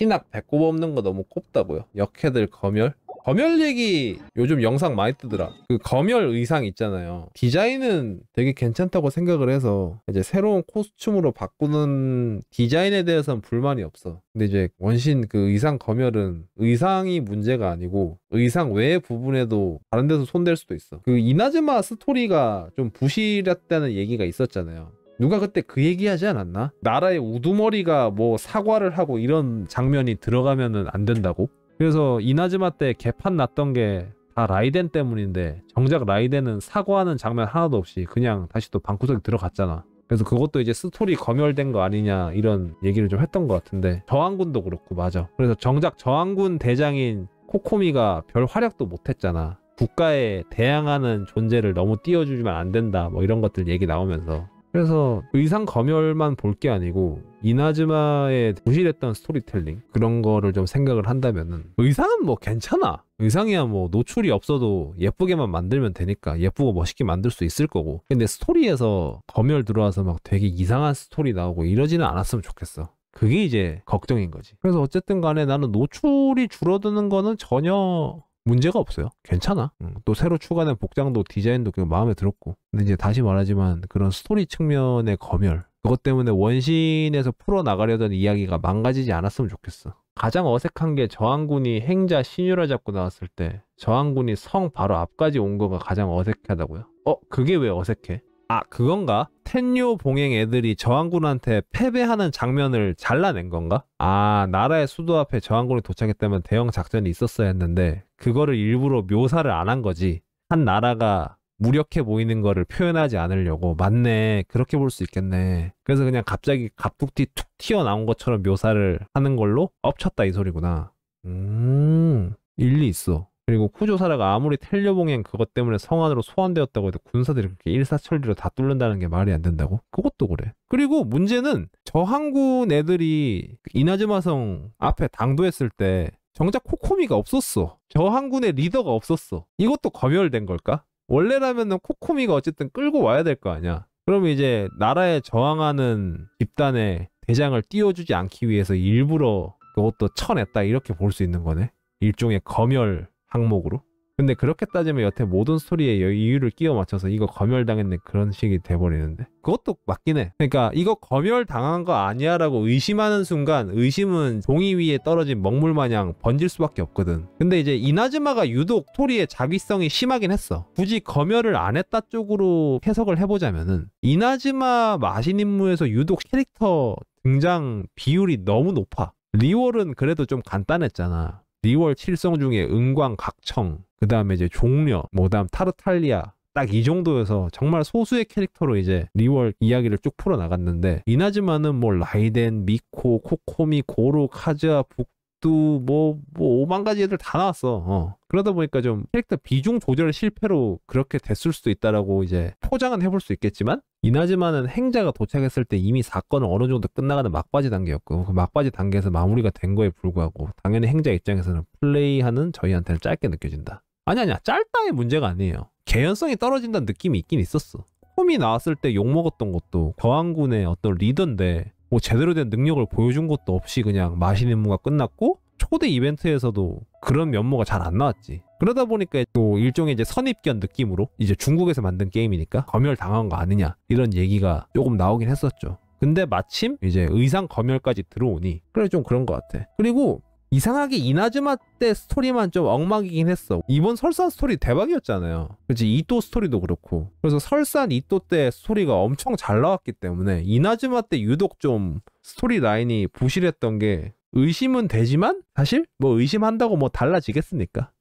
신학 배꼽 없는 거 너무 꼽다고요 역해들 검열? 검열 얘기 요즘 영상 많이 뜨더라 그 검열 의상 있잖아요 디자인은 되게 괜찮다고 생각을 해서 이제 새로운 코스튬으로 바꾸는 디자인에 대해서는 불만이 없어 근데 이제 원신 그 의상 검열은 의상이 문제가 아니고 의상 외 부분에도 다른 데서 손댈 수도 있어 그 이나즈마 스토리가 좀 부실했다는 얘기가 있었잖아요 누가 그때 그 얘기하지 않았나? 나라의 우두머리가 뭐 사과를 하고 이런 장면이 들어가면은 안 된다고? 그래서 이나즈마 때 개판 났던 게 다 라이덴 때문인데 정작 라이덴은 사과하는 장면 하나도 없이 그냥 다시 또 방구석에 들어갔잖아. 그래서 그것도 이제 스토리 검열된 거 아니냐 이런 얘기를 좀 했던 것 같은데 저항군도 그렇고 맞아. 그래서 정작 저항군 대장인 코코미가 별 활약도 못했잖아. 국가에 대항하는 존재를 너무 띄워주면 안 된다 뭐 이런 것들 얘기 나오면서 그래서 의상 검열만 볼 게 아니고 이나즈마의 부실했던 스토리텔링 그런 거를 좀 생각을 한다면은 의상은 뭐 괜찮아 의상이야 뭐 노출이 없어도 예쁘게만 만들면 되니까 예쁘고 멋있게 만들 수 있을 거고 근데 스토리에서 검열 들어와서 막 되게 이상한 스토리 나오고 이러지는 않았으면 좋겠어 그게 이제 걱정인 거지 그래서 어쨌든 간에 나는 노출이 줄어드는 거는 전혀 문제가 없어요. 괜찮아. 음. 또 새로 추가된 복장도 디자인도 마음에 들었고. 근데 이제 다시 말하지만 그런 스토리 측면의 검열 그것 때문에 원신에서 풀어나가려던 이야기가 망가지지 않았으면 좋겠어. 가장 어색한 게 저항군이 행자 신유라 잡고 나왔을 때 저항군이 성 바로 앞까지 온 거가 가장 어색하다고요. 어? 그게 왜 어색해? 아 그건가? 텐요 봉행 애들이 저항군한테 패배하는 장면을 잘라낸 건가? 아 나라의 수도 앞에 저항군이 도착했다면 대형 작전이 있었어야 했는데 그거를 일부러 묘사를 안 한 거지 한 나라가 무력해 보이는 거를 표현하지 않으려고 맞네 그렇게 볼 수 있겠네 그래서 그냥 갑자기 갑툭튀 툭 튀어나온 것처럼 묘사를 하는 걸로 엎쳤다 이 소리구나 음 일리 있어 그리고 쿠조사라가 아무리 텔려봉행 그것 때문에 성안으로 소환되었다고 해도 군사들이 그렇게 일사천리로 다 뚫는다는 게 말이 안 된다고? 그것도 그래. 그리고 문제는 저항군 애들이 이나즈마성 앞에 당도했을 때 정작 코코미가 없었어. 저항군의 리더가 없었어. 이것도 검열된 걸까? 원래라면 코코미가 어쨌든 끌고 와야 될 거 아니야. 그러면 이제 나라에 저항하는 집단의 대장을 띄워주지 않기 위해서 일부러 그것도 쳐냈다 이렇게 볼 수 있는 거네. 일종의 검열 항목으로. 근데 그렇게 따지면 여태 모든 스토리에 이유를 끼워 맞춰서 이거 검열당했네 그런 식이 돼버리는데 그것도 맞긴 해 그러니까 이거 검열당한 거 아니야 라고 의심하는 순간 의심은 종이 위에 떨어진 먹물 마냥 번질 수밖에 없거든 근데 이제 이나즈마가 유독 토리의 자기성이 심하긴 했어 굳이 검열을 안 했다 쪽으로 해석을 해보자면은 이나즈마 마신임무에서 유독 캐릭터 등장 비율이 너무 높아 리월은 그래도 좀 간단했잖아 리월 칠성 중에 은광, 각청, 그 다음에 이제 종려, 뭐 다음 타르탈리아 딱 이정도에서 정말 소수의 캐릭터로 이제 리월 이야기를 쭉 풀어나갔는데 이나즈마는 뭐 라이덴, 미코, 코코미, 고로, 카즈아, 북 아도 뭐, 뭐, 오만 가지 애들 다 나왔어. 어. 그러다 보니까 좀 캐릭터 비중 조절 실패로 그렇게 됐을 수도 있다라고 이제 포장은 해볼 수 있겠지만, 이나지만은 행자가 도착했을 때 이미 사건은 어느 정도 끝나가는 막바지 단계였고, 그 막바지 단계에서 마무리가 된 거에 불구하고, 당연히 행자 입장에서는 플레이하는 저희한테는 짧게 느껴진다. 아니, 아니야. 짧다의 문제가 아니에요. 개연성이 떨어진다는 느낌이 있긴 있었어. 홈이 나왔을 때 욕먹었던 것도 거항군의 어떤 리더인데 뭐 제대로 된 능력을 보여준 것도 없이 그냥 마신 임무가 끝났고 초대 이벤트에서도 그런 면모가 잘 안 나왔지. 그러다 보니까 또 일종의 이제 선입견 느낌으로 이제 중국에서 만든 게임이니까 검열 당한 거 아니냐 이런 얘기가 조금 나오긴 했었죠. 근데 마침 이제 의상 검열까지 들어오니 그래 좀 그런 것 같아. 그리고 이상하게 이나즈마 때 스토리만 좀 엉망이긴 했어 이번 설산 스토리 대박이었잖아요 그치 이또 스토리도 그렇고 그래서 설산 이또 때 스토리가 엄청 잘 나왔기 때문에 이나즈마 때 유독 좀 스토리 라인이 부실했던 게 의심은 되지만 사실 뭐 의심한다고 뭐 달라지겠습니까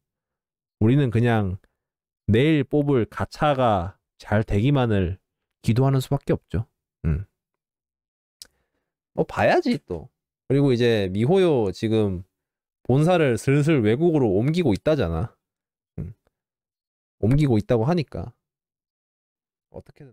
우리는 그냥 내일 뽑을 가차가 잘 되기만을 기도하는 수밖에 없죠. 음. 뭐 봐야지 또. 그리고 이제 미호요 지금 본사를 슬슬 외국으로 옮기고 있다잖아. 응. 음. 옮기고 있다고 하니까 어떻게든.